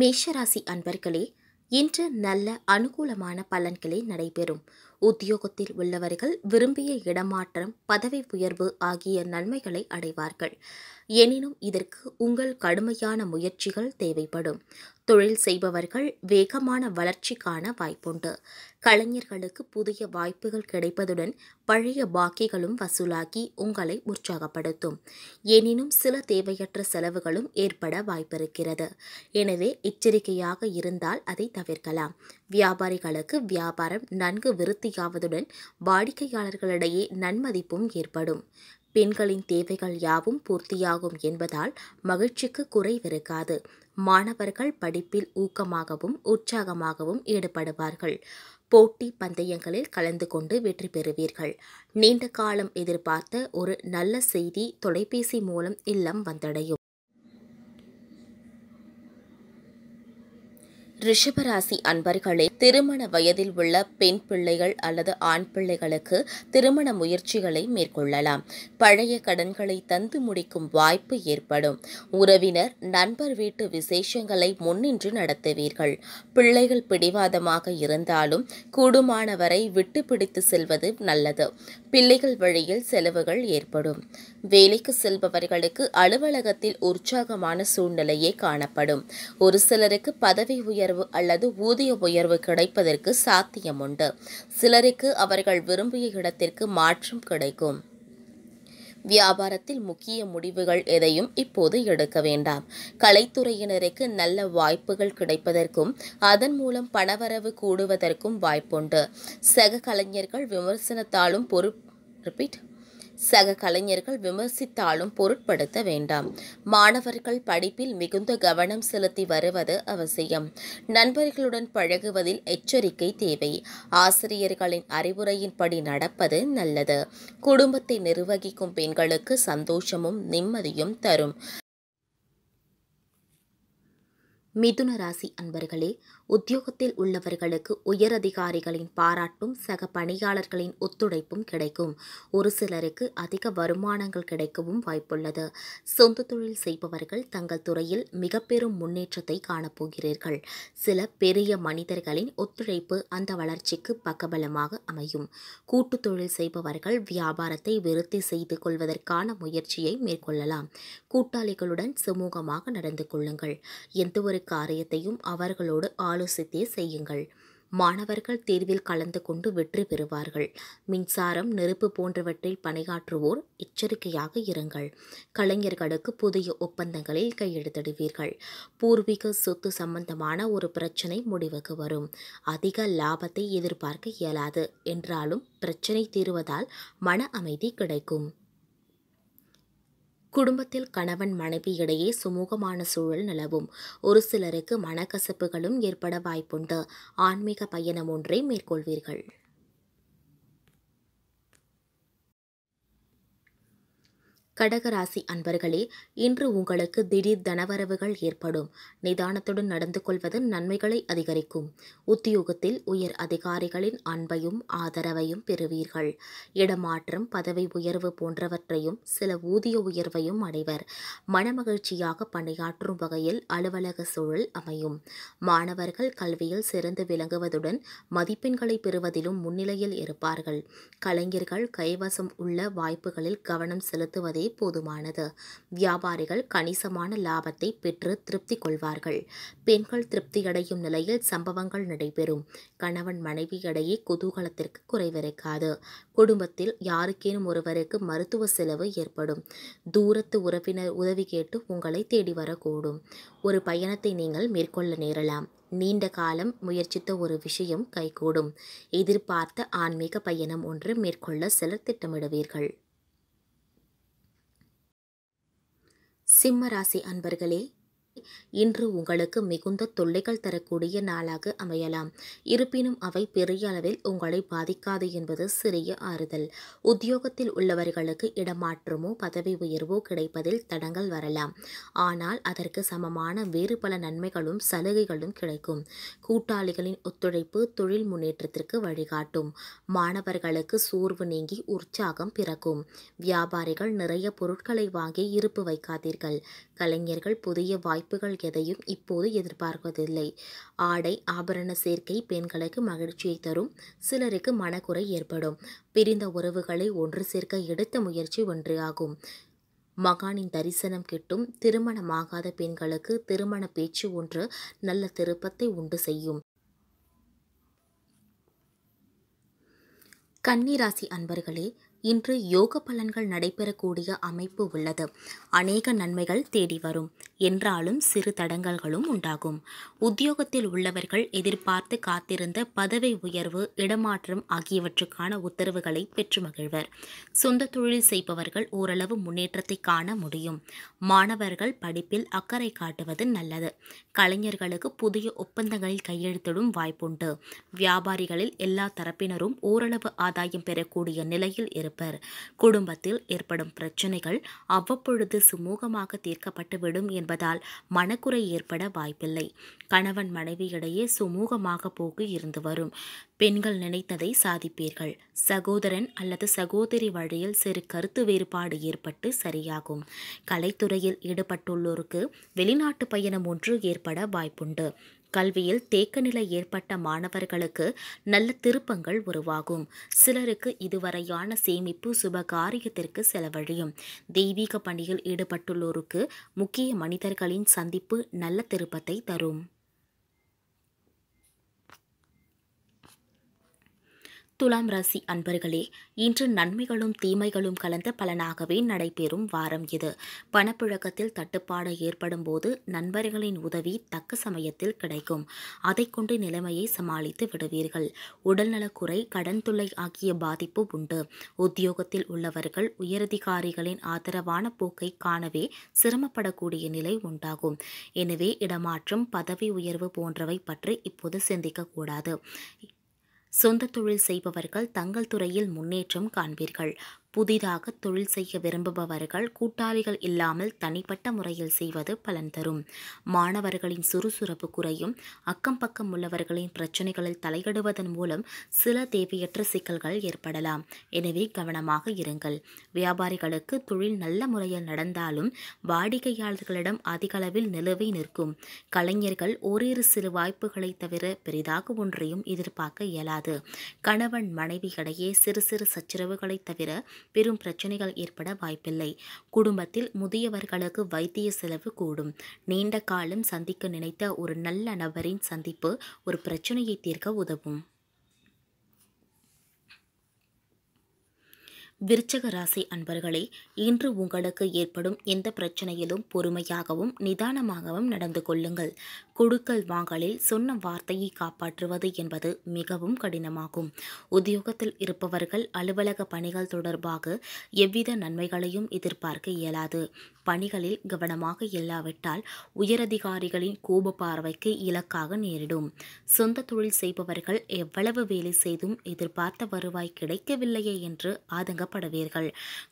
மேஷராசி அன்பர்களே இன்று நல்ல அனுகூலமான பலன்களே நடைபெறும் உத்தியோகத்தில் உள்ளவர்கள் விரும்பிய இடமாற்றம் பதவி உயர்வு ஆகிய நன்மைகளை அடைவார்கள் எனினும் இதற்கு உங்கள் கடுமையான முயற்சிகள் தேவைப்படும் தொழில் செய்பவர்கள் வேகமான வளர்ச்சி காண வாய்ப்புண்டு கலைஞர்களுக்கு புதிய வாய்ப்புகள் கிடைப்பதுடன் பழைய பாக்கிகளும் வசூலாகி உங்களை உற்சாகப்படுத்தும் எனினும் சில தேவையற்ற செலவுகளும் ஏற்பட வாய்ப்பிருக்கிறது எனவே எச்சரிக்கையாக இருந்தால் அதை தவிர்க்கலாம் வியாபாரிகளுக்கு வியாபாரம் நன்கு விருத்தியாவதுடன் வாடிக்கையாளர்களிடையே நன்மதிப்பும் ஏற்படும் பெண்களின் தேவைகள் யாவும் பூர்த்தியாகும் என்பதால் மகிழ்ச்சிக்கு குறைவிருக்காது மாணவர்கள் படிப்பில் ஊக்கமாகவும் உற்சாகமாகவும் ஈடுபடுவார்கள் போட்டி பந்தயங்களில் கலந்து கொண்டு வெற்றி பெறுவீர்கள் நீண்ட காலம் எதிர்பார்த்த ஒரு நல்ல செய்தி தொலைபேசி மூலம் இல்லம் வந்தடையும் ரிஷபராசி அன்பர்களே திருமண வயதில் உள்ள பெண் பிள்ளைகள் அல்லது ஆண் பிள்ளைகளுக்கு திருமண முயற்சிகளை மேற்கொள்ளலாம் பழைய கடன்களை தந்து முடிக்கும் வாய்ப்பு ஏற்படும் உறவினர் நண்பர் வீட்டு விசேஷங்களை முன்னின்று நடத்துவீர்கள் பிள்ளைகள் பிடிவாதமாக இருந்தாலும் கூடுமானவரை விட்டு பிடித்து செல்வது நல்லது பிள்ளைகள் வழியில் செலவுகள் ஏற்படும் வேலைக்கு செல்பவர்களுக்கு அலுவலகத்தில் உற்சாகமான சூழ்நிலையே காணப்படும் ஒரு சிலருக்கு பதவி உயர்வு உயர்வு அல்லது ஊதிய உயர்வு கிடைப்பதற்கு சாத்தியம் உண்டு சிலருக்கு அவர்கள் விரும்பிய இடத்திற்கு மாற்றம் கிடைக்கும் வியாபாரத்தில் முக்கிய முடிவுகள் எதையும் இப்போது எடுக்க வேண்டாம் கலைத்துறையினருக்கு நல்ல வாய்ப்புகள் கிடைப்பதற்கும் அதன் மூலம் பணவரவு கூடுவதற்கும் வாய்ப்புண்டு சக கலைஞர்கள் விமர்சனத்தாலும் பொறுப்பு ரிப்பீட் சக கலைஞர்கள் விமர்சித்தாலும் பொருட்படுத்த வேண்டாம் மாணவர்கள் படிப்பில் மிகுந்த கவனம் செலுத்தி வருவது அவசியம் நண்பர்களுடன் பழகுவதில் எச்சரிக்கை தேவை ஆசிரியர்களின் அறிவுரையின்படி நடப்பது நல்லது குடும்பத்தை நிர்வகிக்கும் பெண்களுக்கு சந்தோஷமும் நிம்மதியும் தரும் மிதுன ராசி அன்பர்களே உத்தியோகத்தில் உள்ளவர்களுக்கு உயரதிகாரிகளின் பாராட்டும் சக பணியாளர்களின் ஒத்துழைப்பும் கிடைக்கும் ஒரு சிலருக்கு அதிக வருமானங்கள் கிடைக்கவும் வாய்ப்புள்ளது சொந்த தொழில் செய்பவர்கள் தங்கள் துறையில் மிக பெரும் முன்னேற்றத்தை காணப்போகிறீர்கள் சில பெரிய மனிதர்களின் ஒத்துழைப்பு அந்த வளர்ச்சிக்கு பக்கபலமாக அமையும் கூட்டு தொழில் செய்பவர்கள் வியாபாரத்தை விருத்தி செய்து கொள்வதற்கான முயற்சியை மேற்கொள்ளலாம் கூட்டாளிகளுடன் சுமூகமாக நடந்து கொள்ளுங்கள் எந்தவொரு காரியத்தையும் அவர்களோடு ஆளு ஆலோசித்தே செய்யுங்கள் மாணவர்கள் தேர்வில் கலந்து கொண்டு வெற்றி பெறுவார்கள் மின்சாரம் நெருப்பு போன்றவற்றில் பணியாற்றுவோர் எச்சரிக்கையாக இருங்கள் கலைஞர்களுக்கு புதிய ஒப்பந்தங்களில் கையெழுத்திடுவீர்கள் பூர்வீக சொத்து சம்பந்தமான ஒரு பிரச்சனை முடிவுக்கு வரும் அதிக லாபத்தை எதிர்பார்க்க இயலாது என்றாலும் பிரச்சனை தீர்வதால் மன அமைதி கிடைக்கும் குடும்பத்தில் கணவன் மனைவி இடையே சுமூகமான சூழல் நிலவும் ஒரு சிலருக்கு மனக்கசப்புகளும் ஏற்பட வாய்ப்புண்டு ஆன்மீக பயணம் ஒன்றை மேற்கொள்வீர்கள் கடகராசி அன்பர்களே இன்று உங்களுக்கு திடீர் தனவரவுகள் ஏற்படும் நிதானத்துடன் நடந்து கொள்வது நன்மைகளை அதிகரிக்கும் உத்தியோகத்தில் உயர் அதிகாரிகளின் அன்பையும் ஆதரவையும் பெறுவீர்கள் இடமாற்றம் பதவி உயர்வு போன்றவற்றையும் சில ஊதிய உயர்வையும் அடைவர் மனமகிழ்ச்சியாக பணியாற்றும் வகையில் அலுவலக சூழல் அமையும் மாணவர்கள் கல்வியில் சிறந்து விளங்குவதுடன் மதிப்பெண்களை பெறுவதிலும் முன்னிலையில் இருப்பார்கள் கலைஞர்கள் கைவசம் உள்ள வாய்ப்புகளில் கவனம் செலுத்துவதே செய்வதே போதுமானது வியாபாரிகள் கணிசமான லாபத்தை பெற்று திருப்தி கொள்வார்கள் பெண்கள் திருப்தியடையும் நிலையில் சம்பவங்கள் நடைபெறும் கணவன் மனைவி இடையே குதூகலத்திற்கு குறைவிருக்காது குடும்பத்தில் யாருக்கேனும் ஒருவருக்கு மருத்துவ செலவு ஏற்படும் தூரத்து உறவினர் உதவி கேட்டு உங்களை தேடி வரக்கூடும் ஒரு பயணத்தை நீங்கள் மேற்கொள்ள நேரலாம் நீண்ட காலம் முயற்சித்த ஒரு விஷயம் கைகூடும் எதிர்பார்த்த ஆன்மீக பயணம் ஒன்று மேற்கொள்ள சிலர் திட்டமிடுவீர்கள் சிம்மராசி அன்பர்களே இன்று உங்களுக்கு மிகுந்த தொல்லைகள் தரக்கூடிய நாளாக அமையலாம் இருப்பினும் அவை பெரிய அளவில் உங்களை பாதிக்காது என்பது சிறிய ஆறுதல் உத்தியோகத்தில் உள்ளவர்களுக்கு இடமாற்றமோ பதவி உயர்வோ கிடைப்பதில் தடங்கள் வரலாம் ஆனால் அதற்கு சமமான வேறு பல நன்மைகளும் சலுகைகளும் கிடைக்கும் கூட்டாளிகளின் ஒத்துழைப்பு தொழில் முன்னேற்றத்திற்கு வழிகாட்டும் மாணவர்களுக்கு சோர்வு நீங்கி உற்சாகம் பிறக்கும் வியாபாரிகள் நிறைய பொருட்களை வாங்கி இருப்பு வைக்காதீர்கள் கலைஞர்கள் புதிய வாய்ப்பு வாய்ப்புகள் எதையும் இப்போது எதிர்பார்ப்பதில்லை ஆடை ஆபரண சேர்க்கை பெண்களுக்கு மகிழ்ச்சியை தரும் சிலருக்கு மனக்குறை ஏற்படும் பிரிந்த உறவுகளை ஒன்று சேர்க்க எடுத்த முயற்சி ஒன்று ஆகும் மகானின் தரிசனம் கிட்டும் திருமணமாகாத பெண்களுக்கு திருமண பேச்சு ஒன்று நல்ல திருப்பத்தை உண்டு செய்யும் கன்னிராசி அன்பர்களே இன்று யோக பலன்கள் நடைபெறக்கூடிய அமைப்பு உள்ளது அநேக நன்மைகள் தேடி வரும் என்றாலும் சிறு தடங்கல்களும் உண்டாகும் உத்தியோகத்தில் உள்ளவர்கள் எதிர்பார்த்து காத்திருந்த பதவி உயர்வு இடமாற்றம் ஆகியவற்றுக்கான உத்தரவுகளை பெற்று மகிழ்வர் சொந்த தொழில் செய்பவர்கள் ஓரளவு முன்னேற்றத்தை காண முடியும் மாணவர்கள் படிப்பில் அக்கறை காட்டுவது நல்லது கலைஞர்களுக்கு புதிய ஒப்பந்தங்களில் கையெழுத்திடும் வாய்ப்புண்டு வியாபாரிகளில் எல்லா தரப்பினரும் ஓரளவு ஆதாயம் பெறக்கூடிய நிலையில் இருப்பார் இருப்பர் குடும்பத்தில் ஏற்படும் பிரச்சினைகள் அவ்வப்பொழுது சுமூகமாக தீர்க்கப்பட்டுவிடும் என்பதால் மனக்குறை ஏற்பட வாய்ப்பில்லை கணவன் மனைவியிடையே சுமூகமாக போக்கு இருந்து வரும் பெண்கள் நினைத்ததை சாதிப்பீர்கள் சகோதரன் அல்லது சகோதரி வழியில் சிறு கருத்து வேறுபாடு ஏற்பட்டு சரியாகும் கலைத்துறையில் ஈடுபட்டுள்ளோருக்கு வெளிநாட்டு பயணம் ஒன்று ஏற்பட வாய்ப்புண்டு கல்வியில் தேக்கநிலை ஏற்பட்ட மாணவர்களுக்கு நல்ல திருப்பங்கள் உருவாகும் சிலருக்கு இதுவரையான சேமிப்பு சுப காரியத்திற்கு செலவழியும் தெய்வீக பணியில் ஈடுபட்டுள்ளோருக்கு முக்கிய மனிதர்களின் சந்திப்பு நல்ல திருப்பத்தை தரும் துலாம் ராசி அன்பர்களே இன்று நன்மைகளும் தீமைகளும் கலந்த பலனாகவே நடைபெறும் வாரம் இது பணப்புழக்கத்தில் தட்டுப்பாடு ஏற்படும் போது நண்பர்களின் உதவி தக்க சமயத்தில் கிடைக்கும் அதை கொண்டு நிலைமையை சமாளித்து விடுவீர்கள் உடல்நலக்குறை கடன் தொல்லை ஆகிய பாதிப்பு உண்டு உத்தியோகத்தில் உள்ளவர்கள் உயரதிகாரிகளின் ஆதரவான போக்கை காணவே சிரமப்படக்கூடிய நிலை உண்டாகும் எனவே இடமாற்றம் பதவி உயர்வு போன்றவை பற்றி இப்போது சிந்திக்கக்கூடாது சொந்த தொழில் செய்பவர்கள் தங்கள் துறையில் முன்னேற்றம் காண்பீர்கள் புதிதாக தொழில் செய்ய விரும்புபவர்கள் கூட்டாளிகள் இல்லாமல் தனிப்பட்ட முறையில் செய்வது பலன் தரும் மாணவர்களின் சுறுசுறுப்பு குறையும் அக்கம் பக்கம் உள்ளவர்களின் பிரச்சனைகளில் தலையிடுவதன் மூலம் சில தேவையற்ற சிக்கல்கள் ஏற்படலாம் எனவே கவனமாக இருங்கள் வியாபாரிகளுக்கு தொழில் நல்ல முறையில் நடந்தாலும் வாடிக்கையாளர்களிடம் அதிகளவில் நிலுவை நிற்கும் கலைஞர்கள் ஓரிரு சிறு வாய்ப்புகளை தவிர பெரிதாக ஒன்றையும் எதிர்பார்க்க இயலாது கணவன் மனைவியிடையே சிறு சிறு சச்சரவுகளை தவிர பெரும் பிரச்சனைகள் ஏற்பட வாய்ப்பில்லை குடும்பத்தில் முதியவர்களுக்கு வைத்திய செலவு கூடும் நீண்ட காலம் சந்திக்க நினைத்த ஒரு நல்ல நபரின் சந்திப்பு ஒரு பிரச்சனையை தீர்க்க உதவும் விருச்சக ராசி அன்பர்களே இன்று உங்களுக்கு ஏற்படும் எந்த பிரச்சனையிலும் பொறுமையாகவும் நிதானமாகவும் நடந்து கொள்ளுங்கள் கொடுக்கல் வாங்கலில் சொன்ன வார்த்தையை காப்பாற்றுவது என்பது மிகவும் கடினமாகும் உத்தியோகத்தில் இருப்பவர்கள் அலுவலக பணிகள் தொடர்பாக எவ்வித நன்மைகளையும் எதிர்பார்க்க இயலாது பணிகளில் கவனமாக இல்லாவிட்டால் உயரதிகாரிகளின் கோப பார்வைக்கு இலக்காக நேரிடும் சொந்த தொழில் செய்பவர்கள் எவ்வளவு வேலை செய்தும் எதிர்பார்த்த வருவாய் கிடைக்கவில்லையே என்று ஆதங்க காணப்படுவீர்கள்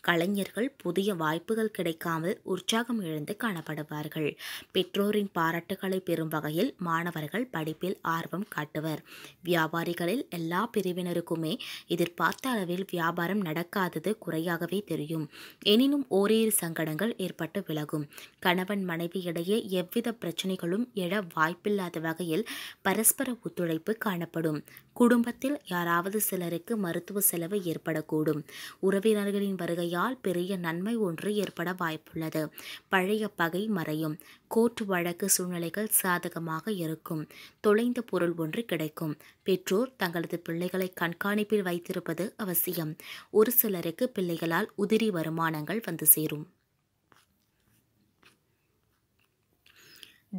கலைஞர்கள் புதிய வாய்ப்புகள் கிடைக்காமல் உற்சாகம் இழந்து காணப்படுவார்கள் பெற்றோரின் பாராட்டுகளை பெறும் வகையில் மாணவர்கள் படிப்பில் ஆர்வம் காட்டுவர் வியாபாரிகளில் எல்லா பிரிவினருக்குமே எதிர்பார்த்த அளவில் வியாபாரம் நடக்காதது குறையாகவே தெரியும் எனினும் ஓரிரு சங்கடங்கள் ஏற்பட்டு விலகும் கணவன் மனைவி இடையே எவ்வித பிரச்சனைகளும் எழ வாய்ப்பில்லாத வகையில் பரஸ்பர ஒத்துழைப்பு காணப்படும் குடும்பத்தில் யாராவது சிலருக்கு மருத்துவ செலவு ஏற்படக்கூடும் உறவினர்களின் வருகையால் பெரிய நன்மை ஒன்று ஏற்பட வாய்ப்புள்ளது பழைய பகை மறையும் கோர்ட் வழக்கு சூழ்நிலைகள் சாதகமாக இருக்கும் தொலைந்த பொருள் ஒன்று கிடைக்கும் பெற்றோர் தங்களது பிள்ளைகளை கண்காணிப்பில் வைத்திருப்பது அவசியம் ஒரு சிலருக்கு பிள்ளைகளால் உதிரி வருமானங்கள் வந்து சேரும்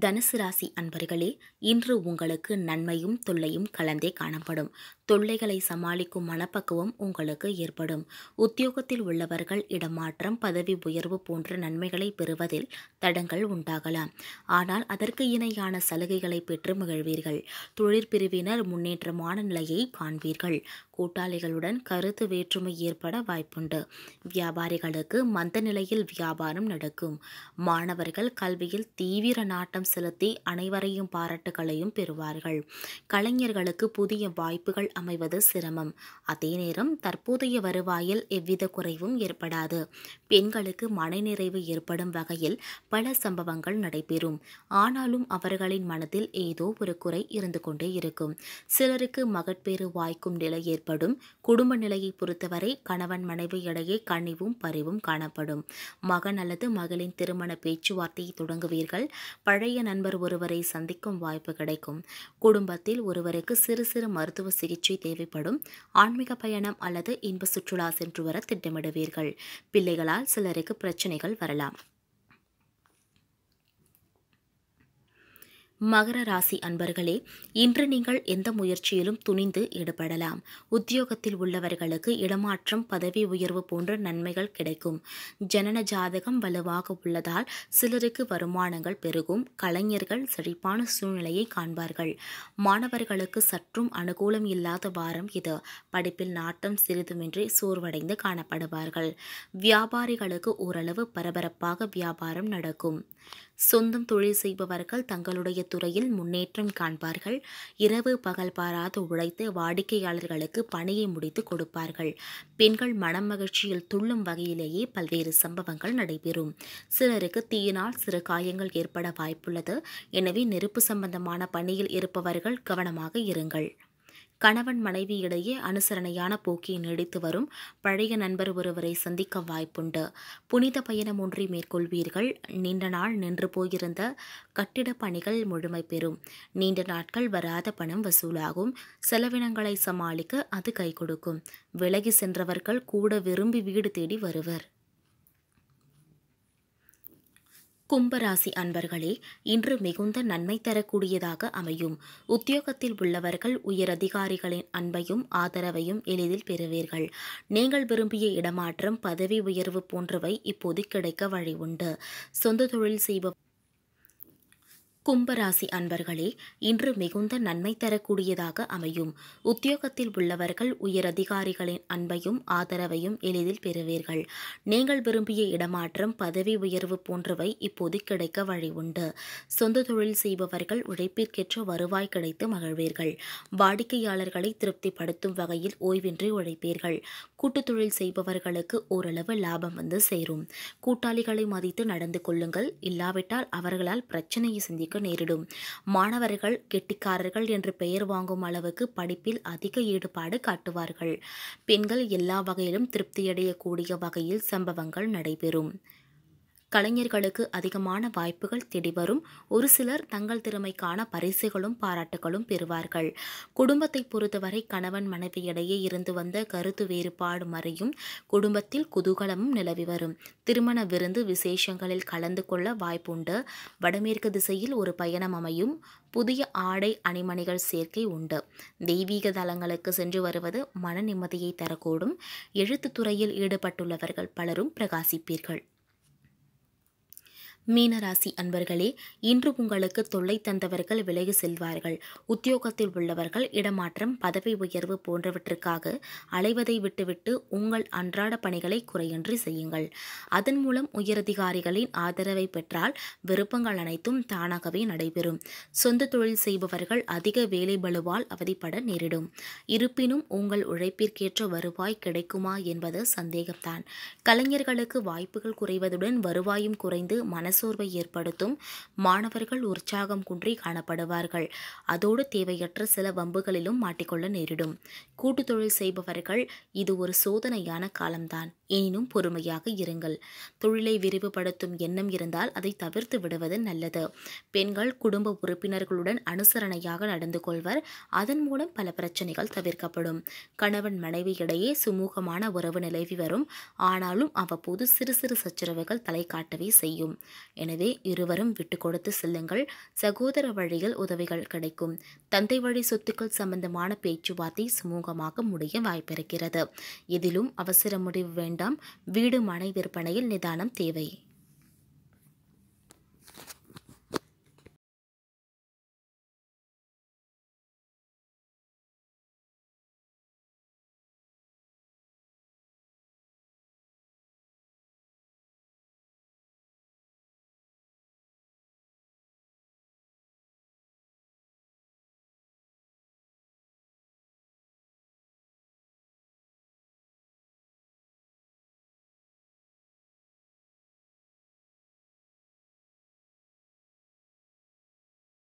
தனுசு ராசி அன்பர்களே இன்று உங்களுக்கு நன்மையும் தொல்லையும் கலந்தே காணப்படும் தொல்லைகளை சமாளிக்கும் மனப்பக்குவம் உங்களுக்கு ஏற்படும் உத்தியோகத்தில் உள்ளவர்கள் இடமாற்றம் பதவி உயர்வு போன்ற நன்மைகளை பெறுவதில் தடங்கள் உண்டாகலாம் ஆனால் அதற்கு இணையான சலுகைகளை பெற்று மகிழ்வீர்கள் தொழிற்பிரிவினர் முன்னேற்றமான நிலையை காண்பீர்கள் கூட்டாளிகளுடன் கருத்து வேற்றுமை ஏற்பட வாய்ப்புண்டு வியாபாரிகளுக்கு மந்த நிலையில் வியாபாரம் நடக்கும் மாணவர்கள் கல்வியில் தீவிர நாட்டம் செலுத்தி அனைவரையும் பாராட்டுகளையும் பெறுவார்கள் கலைஞர்களுக்கு புதிய வாய்ப்புகள் அமைவது சிரமம் அதே நேரம் தற்போதைய வருவாயில் எவ்வித குறைவும் ஏற்படாது பெண்களுக்கு மனநிறைவு ஏற்படும் வகையில் பல சம்பவங்கள் நடைபெறும் ஆனாலும் அவர்களின் மனதில் ஏதோ ஒரு குறை இருந்து கொண்டே இருக்கும் சிலருக்கு மகட்பேறு வாய்க்கும் நிலை ஏற்படும் குடும்ப நிலையை பொறுத்தவரை கணவன் மனைவி இடையே கனிவும் பரிவும் காணப்படும் மகன் அல்லது மகளின் திருமண பேச்சுவார்த்தையை தொடங்குவீர்கள் பழைய நண்பர் ஒருவரை சந்திக்கும் வாய்ப்பு கிடைக்கும் குடும்பத்தில் ஒருவருக்கு சிறு சிறு மருத்துவ சிகிச்சை பயிற்சி தேவைப்படும் ஆன்மீக பயணம் அல்லது இன்ப சுற்றுலா சென்று வர திட்டமிடுவீர்கள் பிள்ளைகளால் சிலருக்கு பிரச்சனைகள் வரலாம் மகர ராசி அன்பர்களே இன்று நீங்கள் எந்த முயற்சியிலும் துணிந்து ஈடுபடலாம் உத்தியோகத்தில் உள்ளவர்களுக்கு இடமாற்றம் பதவி உயர்வு போன்ற நன்மைகள் கிடைக்கும் ஜனன ஜாதகம் வலுவாக உள்ளதால் சிலருக்கு வருமானங்கள் பெருகும் கலைஞர்கள் செழிப்பான சூழ்நிலையை காண்பார்கள் மாணவர்களுக்கு சற்றும் அனுகூலம் இல்லாத வாரம் இது படிப்பில் நாட்டம் சிறிதுமின்றி சோர்வடைந்து காணப்படுவார்கள் வியாபாரிகளுக்கு ஓரளவு பரபரப்பாக வியாபாரம் நடக்கும் சொந்தம் தொழில் செய்பவர்கள் தங்களுடைய துறையில் முன்னேற்றம் காண்பார்கள் இரவு பகல் பாராது உழைத்து வாடிக்கையாளர்களுக்கு பணியை முடித்து கொடுப்பார்கள் பெண்கள் மனம் மகிழ்ச்சியில் துள்ளும் வகையிலேயே பல்வேறு சம்பவங்கள் நடைபெறும் சிலருக்கு தீயினால் சிறு காயங்கள் ஏற்பட வாய்ப்புள்ளது எனவே நெருப்பு சம்பந்தமான பணியில் இருப்பவர்கள் கவனமாக இருங்கள் கணவன் மனைவி இடையே அனுசரணையான போக்கை நீடித்து வரும் பழைய நண்பர் ஒருவரை சந்திக்க வாய்ப்புண்டு புனித பயணம் ஒன்றை மேற்கொள்வீர்கள் நீண்ட நாள் நின்று போயிருந்த கட்டிட பணிகள் முழுமை பெறும் நீண்ட நாட்கள் வராத பணம் வசூலாகும் செலவினங்களை சமாளிக்க அது கை கொடுக்கும் விலகி சென்றவர்கள் கூட விரும்பி வீடு தேடி வருவர் கும்பராசி அன்பர்களே இன்று மிகுந்த நன்மை தரக்கூடியதாக அமையும் உத்தியோகத்தில் உள்ளவர்கள் உயர் அதிகாரிகளின் அன்பையும் ஆதரவையும் எளிதில் பெறுவீர்கள் நீங்கள் விரும்பிய இடமாற்றம் பதவி உயர்வு போன்றவை இப்போது கிடைக்க வழி உண்டு சொந்த தொழில் செய்வ கும்பராசி அன்பர்களே இன்று மிகுந்த நன்மை தரக்கூடியதாக அமையும் உத்தியோகத்தில் உள்ளவர்கள் உயர் அதிகாரிகளின் அன்பையும் ஆதரவையும் எளிதில் பெறுவீர்கள் நீங்கள் விரும்பிய இடமாற்றம் பதவி உயர்வு போன்றவை இப்போது கிடைக்க வழி உண்டு சொந்த தொழில் செய்பவர்கள் உழைப்பிற்கேற்ற வருவாய் கிடைத்து மகிழ்வீர்கள் வாடிக்கையாளர்களை திருப்திப்படுத்தும் வகையில் ஓய்வின்றி உழைப்பீர்கள் கூட்டு தொழில் செய்பவர்களுக்கு ஓரளவு லாபம் வந்து சேரும் கூட்டாளிகளை மதித்து நடந்து கொள்ளுங்கள் இல்லாவிட்டால் அவர்களால் பிரச்சனையை சிந்திக்க சந்திக்க நேரிடும் மாணவர்கள் கெட்டிக்காரர்கள் என்று பெயர் வாங்கும் அளவுக்கு படிப்பில் அதிக ஈடுபாடு காட்டுவார்கள் பெண்கள் எல்லா வகையிலும் திருப்தியடையக்கூடிய வகையில் சம்பவங்கள் நடைபெறும் கலைஞர்களுக்கு அதிகமான வாய்ப்புகள் தேடிவரும் ஒரு சிலர் தங்கள் திறமைக்கான பரிசுகளும் பாராட்டுகளும் பெறுவார்கள் குடும்பத்தை பொறுத்தவரை கணவன் மனைவியிடையே இருந்து வந்த கருத்து வேறுபாடு மறையும் குடும்பத்தில் குதூகலமும் நிலவி வரும் திருமண விருந்து விசேஷங்களில் கலந்து கொள்ள வாய்ப்புண்டு வடமேற்கு திசையில் ஒரு பயணம் அமையும் புதிய ஆடை அணிமணிகள் சேர்க்கை உண்டு தெய்வீக தலங்களுக்கு சென்று வருவது மன நிம்மதியை தரக்கூடும் எழுத்துத்துறையில் ஈடுபட்டுள்ளவர்கள் பலரும் பிரகாசிப்பீர்கள் மீனராசி அன்பர்களே இன்று உங்களுக்கு தொல்லை தந்தவர்கள் விலகி செல்வார்கள் உத்தியோகத்தில் உள்ளவர்கள் இடமாற்றம் பதவி உயர்வு போன்றவற்றுக்காக அலைவதை விட்டுவிட்டு உங்கள் அன்றாட பணிகளை குறையின்றி செய்யுங்கள் அதன் மூலம் உயரதிகாரிகளின் ஆதரவை பெற்றால் விருப்பங்கள் அனைத்தும் தானாகவே நடைபெறும் சொந்த தொழில் செய்பவர்கள் அதிக வேலை பலுவால் அவதிப்பட நேரிடும் இருப்பினும் உங்கள் உழைப்பிற்கேற்ற வருவாய் கிடைக்குமா என்பது சந்தேகம்தான் கலைஞர்களுக்கு வாய்ப்புகள் குறைவதுடன் வருவாயும் குறைந்து மன மனசோர்வை ஏற்படுத்தும் மாணவர்கள் உற்சாகம் குன்றி காணப்படுவார்கள் அதோடு தேவையற்ற சில வம்புகளிலும் மாட்டிக்கொள்ள நேரிடும் தொழில் செய்பவர்கள் இது ஒரு சோதனையான காலம்தான் எனினும் பொறுமையாக இருங்கள் தொழிலை விரிவுபடுத்தும் எண்ணம் இருந்தால் அதை தவிர்த்து விடுவது நல்லது பெண்கள் குடும்ப உறுப்பினர்களுடன் அனுசரணையாக நடந்து கொள்வர் அதன் மூலம் பல பிரச்சனைகள் தவிர்க்கப்படும் கணவன் மனைவி இடையே சுமூகமான உறவு நிலவி வரும் ஆனாலும் அவ்வப்போது சிறு சிறு சச்சரவுகள் தலை காட்டவே செய்யும் எனவே இருவரும் விட்டு கொடுத்து செல்லுங்கள் சகோதர வழியில் உதவிகள் கிடைக்கும் தந்தை வழி சொத்துக்கள் சம்பந்தமான பேச்சுவார்த்தை சுமூகமாக முடிய வாய்ப்பிருக்கிறது இதிலும் அவசர முடிவு வேண்டும் வேண்டாம் வீடு மனை விற்பனையில் நிதானம் தேவை